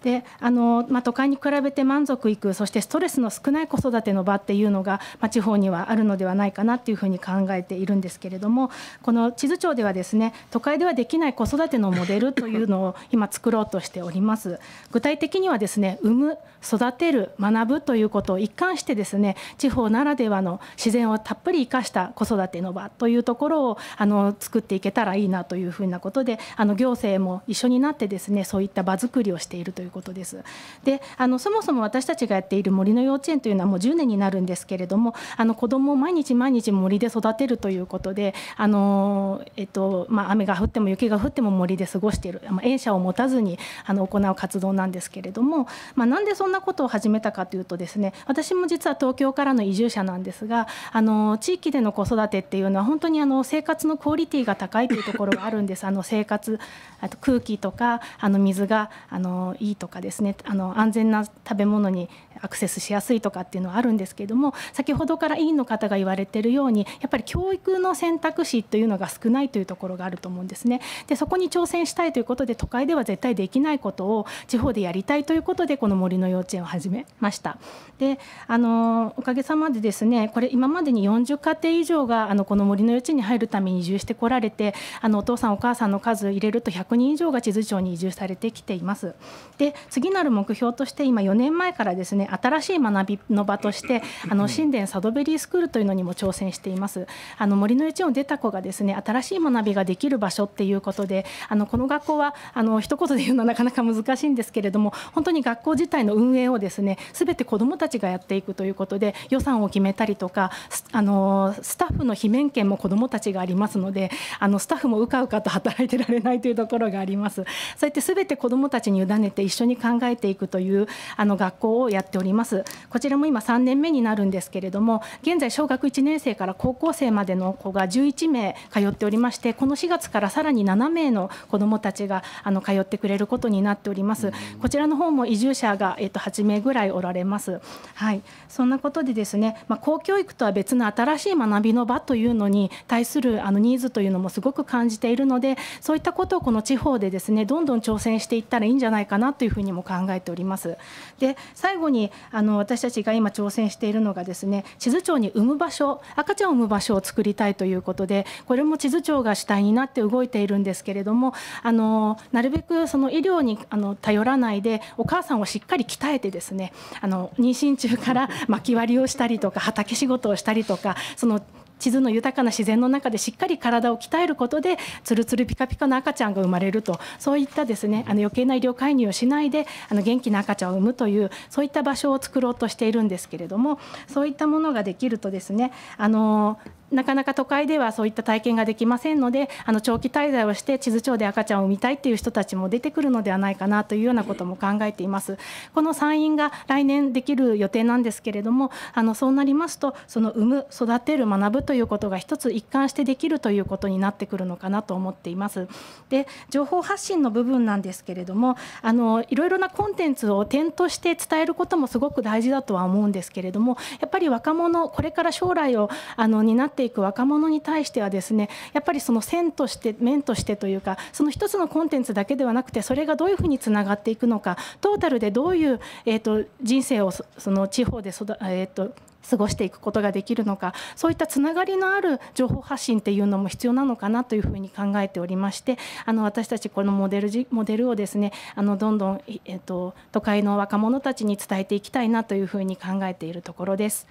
であの、まあ、都会に比べて満足いくそしてストレスの少ない子育ての場っていうのが、まあ、地方にはあるのではないかなっていうふうに考えているんですけれどもこの地図庁ではですね都会ではできない子育てのモデルというのを 今作ろうとしております。具体的にはですね産む育てる学ぶということを一貫してですね地方ならではの自然をたっぷり生かした子育ての場というところをあの作っていけたらいいなというふうなことであの行政も一緒になってですねそういった場作りをしているということです。であのそもそも私たちがやっている森の幼稚園というのはもう10年になるんですけれどもあの子どもを毎日毎日森で育てるということであの、えっとまあ、雨が降っても雪が降っても森で過ごしている、まあ、園舎を持たずにあの行う活動なんですけれども、まあ、なんでそんなことを始めたかというとですね私も実は東京からの移住者なんですがあの地域での子育てっていうのは本当にあの生活のクオリティが高いというところがあるんです。あの生活あと空気とかあの水があのいいととかですねあの安全な食べ物にアクセスしやすいとかっていうのはあるんですけども先ほどから委員の方が言われてるようにやっぱり教育の選択肢というのが少ないというところがあると思うんですね。でそこに挑戦したいということで都会では絶対できないことを地方でやりたいということでこの森の幼稚園を始めました。であのおかげさまでですねこれ今までに40家庭以上があのこの森の幼稚園に入るために移住してこられてあのお父さんお母さんの数入れると100人以上が地図町に移住されてきています。でで次なる目標として今4年前からですね新しい学びの場としてあの神殿サドベリースクールというのにも挑戦していますあの森の園を出た子がですね新しい学びができる場所っていうことであのこの学校はあの一言で言うのは なかなか難しいんですけれども本当に学校自体の運営をですね全て子どもたちがやっていくということで予算を決めたりとかあのスタッフの罷免権も子どもたちがありますのであのスタッフもうかうかと働いてられないというところがあります。そうやって全て子どもたちに委ねて一緒に考えていくというあの学校をやっておりますこちらも今3年目になるんですけれども現在小学1年生から高校生までの子が11名通っておりましてこの4月からさらに7名の子どもたちがあの通ってくれることになっておりますこちらの方も移住者が、えっと8名ぐらいおられますはいそんなことでですね、まあ、公教育とは別の新しい学びの場というのに対するあのニーズというのもすごく感じているのでそういったことをこの地方でですねどんどん挑戦していったらいいんじゃないかなとというふうにも考えております。で最後にあの私たちが今挑戦しているのがですね地図庁に産む場所赤ちゃんを産む場所を作りたいということでこれも地図庁が主体になって動いているんですけれどもあのなるべくその医療にあの頼らないでお母さんをしっかり鍛えてですねあの妊娠中から薪割りをしたりとか畑仕事をしたりとかその地図の豊かな自然の中でしっかり体を鍛えることでつるつるピカピカの赤ちゃんが生まれるとそういったですねあの余計な医療介入をしないであの元気な赤ちゃんを産むというそういった場所を作ろうとしているんですけれどもそういったものができるとですねあのなかなか都会ではそういった体験ができませんのであの長期滞在をして地図町で赤ちゃんを産みたいっていう人たちも出てくるのではないかなというようなことも考えていますこの産院が来年できる予定なんですけれどもあのそうなりますとその産む育てる学ぶということが一つ一貫してできるということになってくるのかなと思っていますで情報発信の部分なんですけれどもあのいろいろなコンテンツを点として伝えることもすごく大事だとは思うんですけれどもやっぱり若者これから将来をあの担ってっていく若者に対してはですねやっぱりその線として面としてというかその一つのコンテンツだけではなくてそれがどういうふうにつながっていくのかトータルでどういう、えーと、人生をその地方で育、えーと、過ごしていくことができるのかそういったつながりのある情報発信っていうのも必要なのかなというふうに考えておりましてあの私たちこのモデルモデルをですねあのどんどん、えっと、都会の若者たちに伝えていきたいなというふうに考えているところです。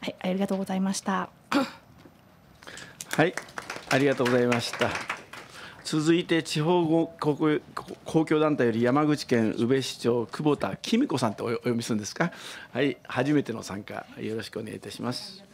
はい、ありがとうございましたはい、ありがとうございました。続いて地方公共団体より山口県宇部市長久保田美子さんとお呼びするんですか。はい、初めての参加よろしくお願いいたします。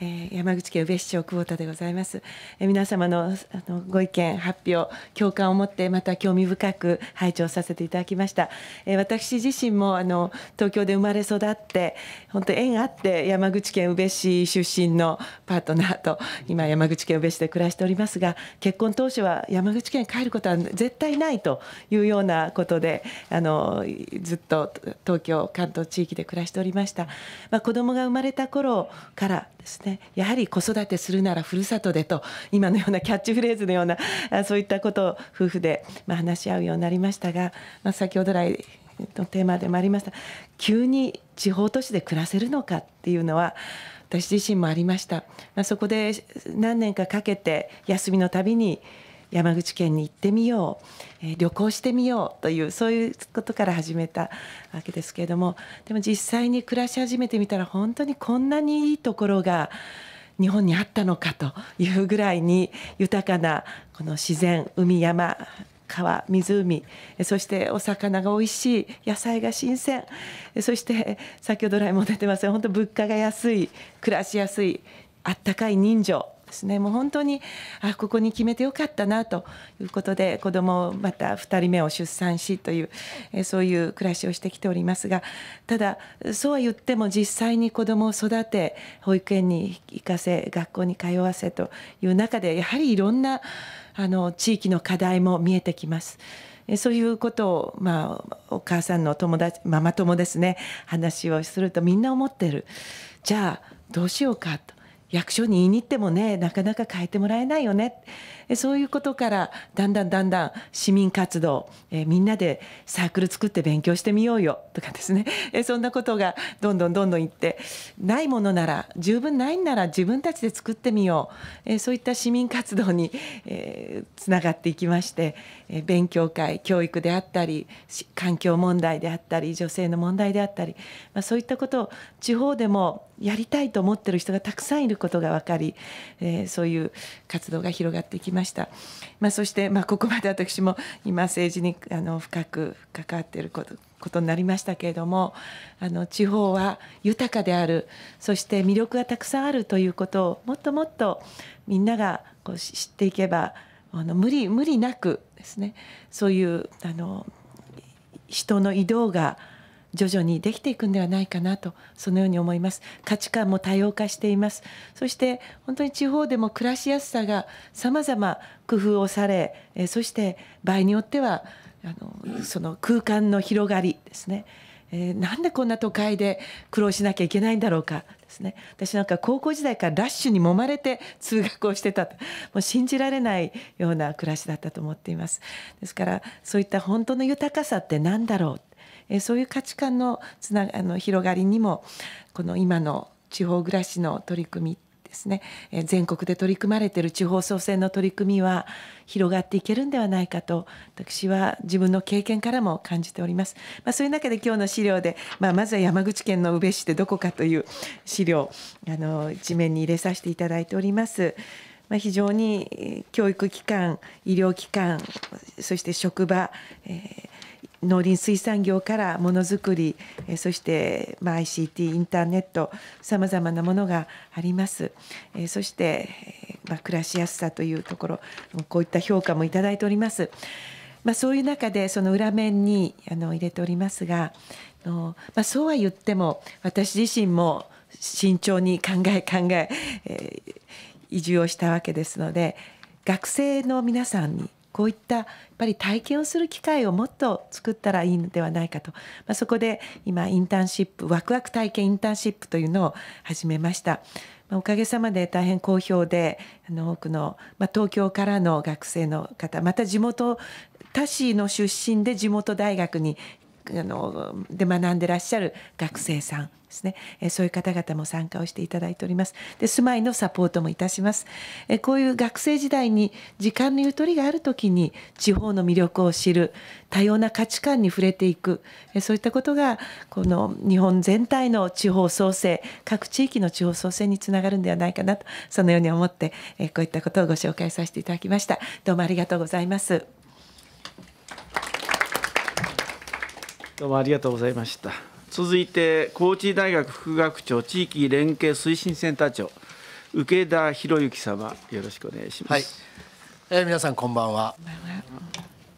え山口県宇部市長久保田でございます、え皆様のあのご意見発表共感を持ってまた興味深く拝聴させていただきました、え私自身もあの東京で生まれ育って本当縁あって山口県宇部市出身のパートナーと今山口県宇部市で暮らしておりますが結婚当初は山口県帰ることは絶対ないというようなことであのずっと東京関東地域で暮らしておりました、まあ、子供が生まれた頃からですねね、やはり子育てするならふるさとでと今のようなキャッチフレーズのようなそういったことを夫婦で、まあ、話し合うようになりましたが、まあ、先ほど来のテーマでもありました急に地方都市で暮らせるのかっていうのは私自身もありました、まあ、そこで何年かかけて休みのたびに山口県に行ってみよう、えー、旅行してみようというそういうことから始めたわけですけれどもでも実際に暮らし始めてみたら本当にこんなにいいところが日本にあったのかというぐらいに豊かなこの自然海山川湖そしてお魚が美味しい野菜が新鮮そして先ほど来も出てます本当物価が安い暮らしやすいあったかい人情ですねもう本当にあここに決めてよかったなということで子供をまた2人目を出産しというえそういう暮らしをしてきておりますがただそうは言っても実際に子供を育て保育園に行かせ学校に通わせという中でやはりいろんなあの地域の課題も見えてきます。そういうことを、まあ、お母さんの友達ママ友ですね話をするとみんな思ってるじゃあどうしようかと役所に言いに行ってもねなかなか変えてもらえないよねそういうことからだんだんだんだん市民活動、えみんなでサークル作って勉強してみようよとかですね、えそんなことがどんどんどんどんいってないものなら十分ないんなら自分たちで作ってみよう、えそういった市民活動に、えつながっていきまして、え勉強会教育であったり環境問題であったり女性の問題であったり、まあ、そういったことを地方でもやりたいと思ってる人がたくさんいることが分かり、えそういう活動が広がっていきました。ました。まあ、そして、まあ、ここまで私も今政治にあの深く関わっていることことになりましたけれどもあの地方は豊かであるそして魅力がたくさんあるということをもっともっとみんながこう知っていけばあの無理無理なくですねそういうあの人の移動が徐々にできていくんではないかなとそのように思います価値観も多様化していますそして本当に地方でも暮らしやすさが様々工夫をされえそして場合によってはあのその空間の広がりですねえー、なんでこんな都会で苦労しなきゃいけないんだろうかですね私なんか高校時代からラッシュに揉まれて通学をしてたもう信じられないような暮らしだったと思っていますですからそういった本当の豊かさって何だろうえそういう価値観のつながあの広がりにもこの今の地方暮らしの取り組みですね、え全国で取り組まれている地方創生の取り組みは広がっていけるんではないかと私は自分の経験からも感じております。まあ、そういう中で今日の資料で、まあ、まずは山口県の宇部市でどこかという資料あの地面に入れさせていただいております。まあ、非常に教育機関医療機関そして職場、えー農林水産業からものづくりそして ICT インターネットさまざまなものがありますそして暮らしやすさというところこういった評価もいただいております。まあ、そういう中でその裏面にあの入れておりますがの、まあ、そうは言っても私自身も慎重に考え考ええ移住をしたわけですので学生の皆さんにこういったやっぱり体験をする機会をもっと作ったらいいのではないかと、まあ、そこで今インターンシップワクワク体験インターンシップというのを始めました。まあ、おかげさまで大変好評であの多くの、まあ、東京からの学生の方また地元他市の出身で地元大学にあので学んでらっしゃる学生さんですね、えそういう方々も参加をしていただいておりますで住まいのサポートもいたします、えこういう学生時代に時間のゆとりがあるときに地方の魅力を知る多様な価値観に触れていく、えそういったことがこの日本全体の地方創生各地域の地方創生につながるんではないかなとそのように思って、えこういったことをご紹介させていただきましたどうもありがとうございますどうもありがとうございました。続いて高知大学副学長地域連携推進センター長受田博之様よろしくお願いします、はい、えー、皆さんこんばんは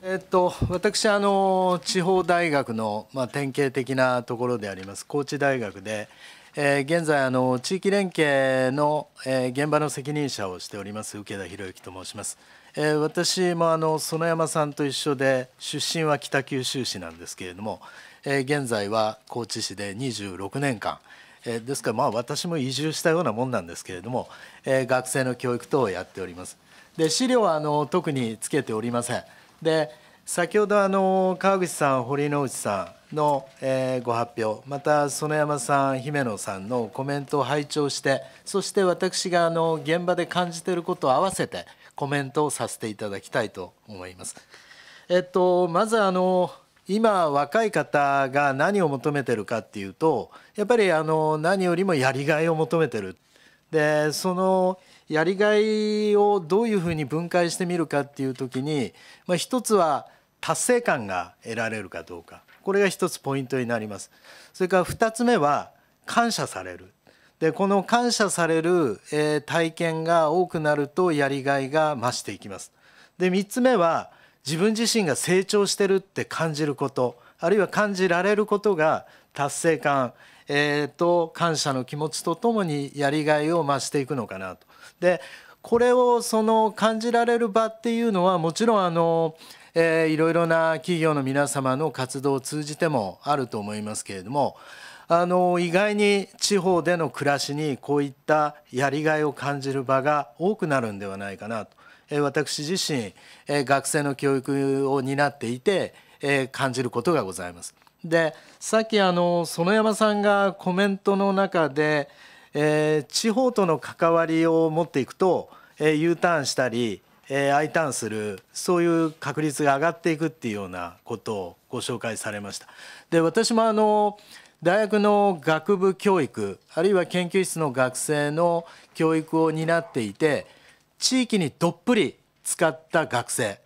えっと私あの地方大学のまあ典型的なところであります高知大学でえー、現在あの地域連携の、えー、現場の責任者をしております受田博之と申します、えー、私もあの園山さんと一緒で出身は北九州市なんですけれども、え現在は高知市で26年間、えですからまあ私も移住したようなもんなんですけれども、え学生の教育等をやっております。で資料はあの特につけておりません。で先ほどあの川口さん堀之内さんの、えご発表また園山さん姫野さんのコメントを拝聴してそして私があの現場で感じていることを合わせてコメントをさせていただきたいと思います。えっと、まずあの今若い方が何を求めてるかっていうとやっぱりあの何よりもやりがいを求めてる。でそのやりがいをどういうふうに分解してみるかっていう時に、まあ、一つは達成感が得られるかどうかこれが一つポイントになります。それから2つ目は感謝されるでこの感謝される、え体験が多くなるとやりがいが増していきます。で3つ目は自分自身が成長してるって感じることあるいは感じられることが達成感、えーと、感謝の気持ちとともにやりがいを増していくのかなと。でこれをその感じられる場っていうのはもちろんあの、えー、いろいろな企業の皆様の活動を通じてもあると思いますけれどもあの意外に地方での暮らしにこういったやりがいを感じる場が多くなるんではないかなと。私自身学生の教育を担っていて感じることがございます。でさっきあの園山さんがコメントの中で、えー、地方との関わりを持っていくと、えー、U ターンしたり、えー、I ターンするそういう確率が上がっていくっていうようなことをご紹介されました。で私もあの大学の学部教育あるいは研究室の学生の教育を担っていて地域にどっぷり使った学生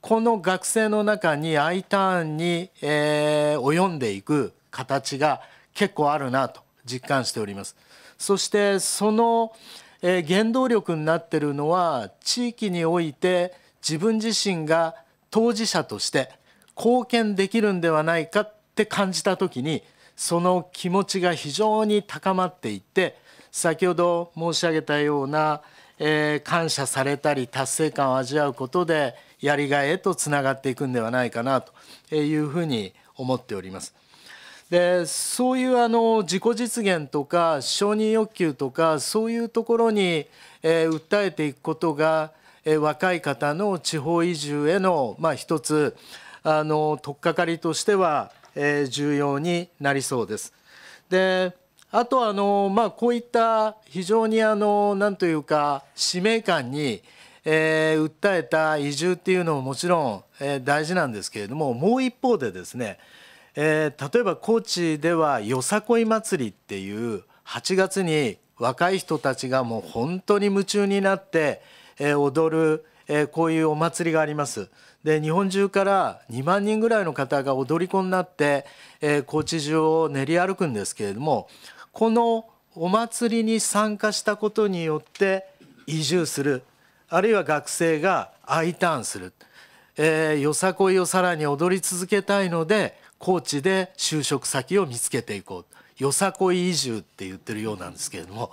この学生の中に I ターンに、えー、及んでいく形が結構あるなと実感しております。そしてその、えー、原動力になってるのは地域において自分自身が当事者として貢献できるんではないかって感じた時にその気持ちが非常に高まっていって先ほど申し上げたような、えー、感謝されたり達成感を味わうことでやりがいへとつながっていくんではないかなというふうに思っております。でそういうあの自己実現とか承認欲求とかそういうところに、えー、訴えていくことが、えー、若い方の地方移住への、まあ、一つあの取っかかりとしては、えー、重要になりそうです。であとあの、まあ、こういった非常にあのなんというか使命感に、えー、訴えた移住っていうのももちろん、えー、大事なんですけれどももう一方でですね、えー、例えば高知ではよさこい祭りっていう8月に若い人たちがもう本当に夢中になって、えー、踊る、えー、こういうお祭りがあります。で日本中から2万人ぐらいの方が踊り子になって、えー、高知中を練り歩くんですけれどもこのお祭りに参加したことによって移住するあるいは学生が I ターンする、えー、よさこいをさらに踊り続けたいので高知で就職先を見つけていこうよさこい移住って言ってるようなんですけれども、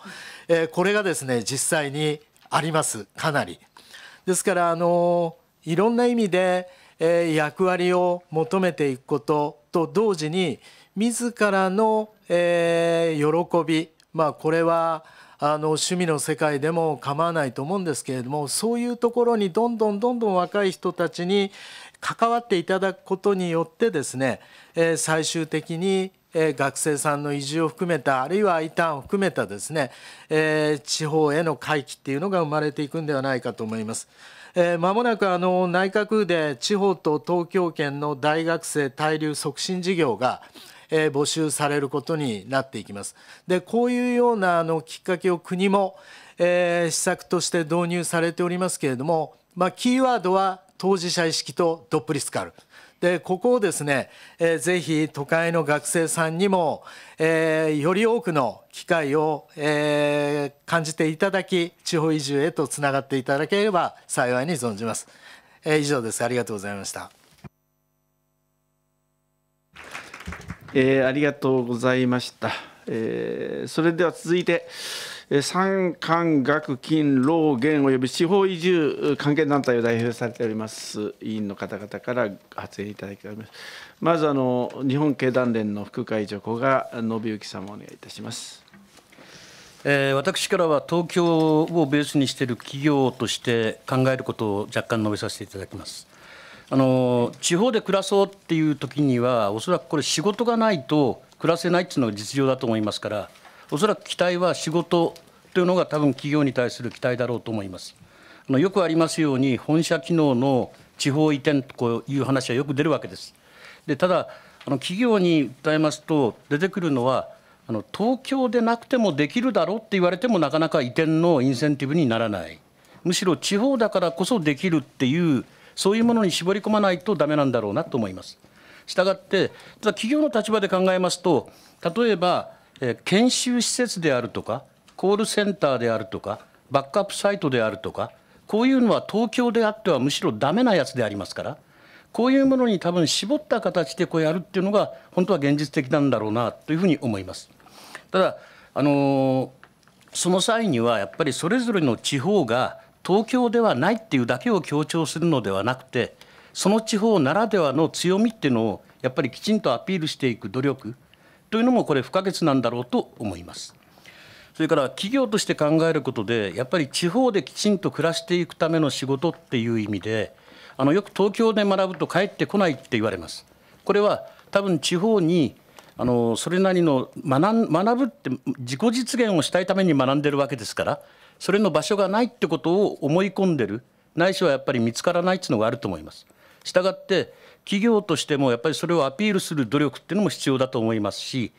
えー、これがですね実際にありますかなり。ですから、あのー、いろんな意味で、えー、役割を求めていくことと同時に自らのえー、喜び、まあ、これはあの趣味の世界でも構わないと思うんですけれどもそういうところにどんどんどんどん若い人たちに関わっていただくことによってですね、えー、最終的に学生さんの移住を含めたあるいは異端を含めたですね、えー、地方への回帰っていうのが生まれていくんではないかと思います。えー、もなくあの内閣府で地方と東京圏の大学生滞留促進事業が、えー、募集されることになっていきます。でこういうようなあのきっかけを国も、えー、施策として導入されておりますけれども、まあ、キーワードは当事者意識とドップリスカル。でここをですね、えー、ぜひ都会の学生さんにも、えー、より多くの機会を、えー、感じていただき地方移住へとつながっていただければ幸いに存じます、えー、以上ですありがとうございましたえー、ありがとうございました。えー、それでは続いて、産官学金老元及び地方移住関係団体を代表されております委員の方々から発言いただきます。まずあの日本経団連の副会長古賀信之様お願いいたします。えー、私からは東京をベースにしている企業として考えることを若干述べさせていただきます。あの地方で暮らそうっていう時にはおそらくこれ仕事がないと暮らせないっていうのが実情だと思いますからおそらく期待は仕事というのが多分企業に対する期待だろうと思います。あのよくありますように本社機能の地方移転という話はよく出るわけです。でただあの企業に訴えますと出てくるのはあの東京でなくてもできるだろうって言われてもなかなか移転のインセンティブにならないむしろ地方だからこそできるっていうそういうものに絞り込まないとダメなんだろうなと思います。したがって企業の立場で考えますと例えば、え研修施設であるとかコールセンターであるとかバックアップサイトであるとかこういうのは東京であってはむしろダメなやつでありますからこういうものに多分絞った形でこうやるっていうのが本当は現実的なんだろうなというふうに思います。ただあのその際にはやっぱりそれぞれの地方が東京ではないっていうだけを強調するのではなくてその地方ならではの強みっていうのをやっぱりきちんとアピールしていく努力というのもこれ不可欠なんだろうと思います。それから企業として考えることでやっぱり地方できちんと暮らしていくための仕事っていう意味であのよく東京で学ぶと帰ってこないって言われます。これは多分地方にあのそれなりの学ぶって自己実現をしたいために学んでるわけですからそれの場所がないってことを思い込んでるないしはやっぱり見つからないっていうのがあると思います。したがって企業としてもやっぱりそれをアピールする努力っていうのも必要だと思いますし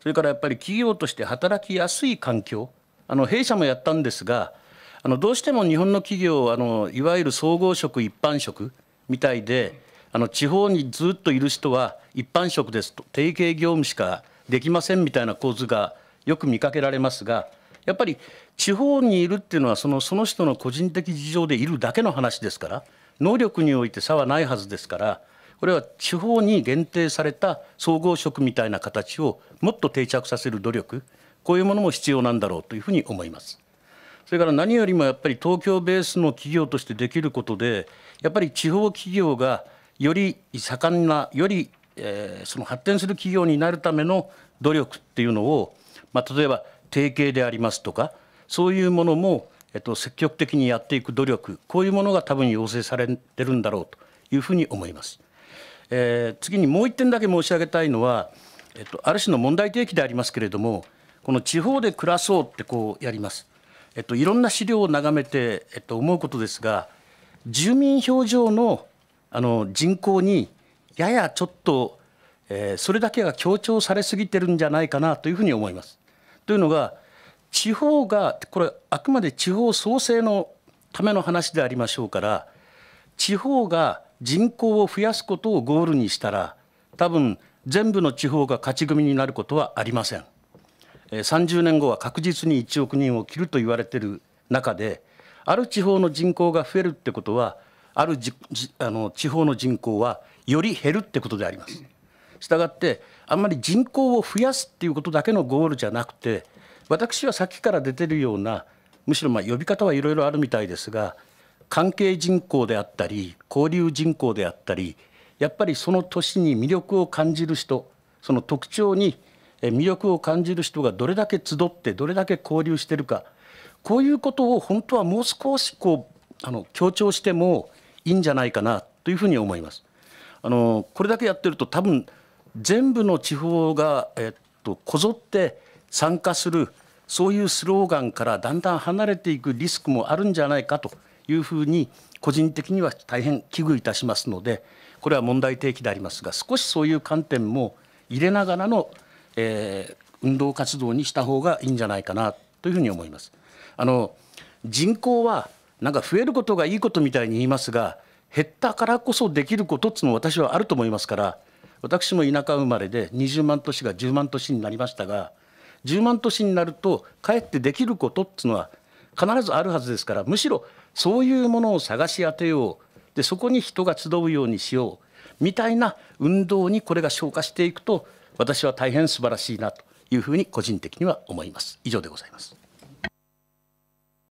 それからやっぱり企業として働きやすい環境あの弊社もやったんですがあのどうしても日本の企業あのいわゆる総合職一般職みたいであの地方にずっといる人は一般職ですと提携業務しかできませんみたいな構図がよく見かけられますがやっぱり地方にいるっていうのはそのその人の個人的事情でいるだけの話ですから能力において差はないはずですからこれは地方に限定された総合職みたいな形をもっと定着させる努力こういうものも必要なんだろうというふうに思います。それから何よりもやっぱり東京ベースの企業としてできることでやっぱり地方企業がより盛んなより、えー、その発展する企業になるための努力っていうのを、まあ、例えば提携でありますとかそういうものも、えっと、積極的にやっていく努力こういうものが多分要請されてるんだろうというふうに思います。えー、次にもう1点だけ申し上げたいのは、えっと、ある種の問題提起でありますけれどもこの地方で暮らそうってこうやります。えっと、いろんな資料を眺めて、えっと、思うことですが住民票上のあの人口にややちょっと、えー、それだけが強調されすぎてるんじゃないかなというふうに思います。というのが地方がこれあくまで地方創生のための話でありましょうから地方が人口を増やすことをゴールにしたら多分全部の地方が勝ち組になることはありません。30年後は確実に1億人を切ると言われてる中である地方の人口が増えるってことはあるあの地方の人口はより減るってことであります。したがってあんまり人口を増やすっていうことだけのゴールじゃなくて私はさっきから出てるようなむしろまあ呼び方はいろいろあるみたいですが関係人口であったり交流人口であったりやっぱりその年に魅力を感じる人その特徴に魅力を感じる人がどれだけ集ってどれだけ交流してるかこういうことを本当はもう少しこうあの強調してもいいんじゃないかなというふうに思います。あのこれだけやってると多分全部の地方が、えっと、こぞって参加するそういうスローガンからだんだん離れていくリスクもあるんじゃないかというふうに個人的には大変危惧いたしますのでこれは問題提起でありますが少しそういう観点も入れながらの、えー、運動活動にした方がいいんじゃないかなというふうに思います。あの人口はなんか増えることがいいことみたいに言いますが減ったからこそできることっていうのも私はあると思いますから私も田舎生まれで20万都市が10万都市になりましたが10万都市になるとかえってできることっていうのは必ずあるはずですからむしろそういうものを探し当てようでそこに人が集うようにしようみたいな運動にこれが消化していくと私は大変素晴らしいなというふうに個人的には思います。以上でございます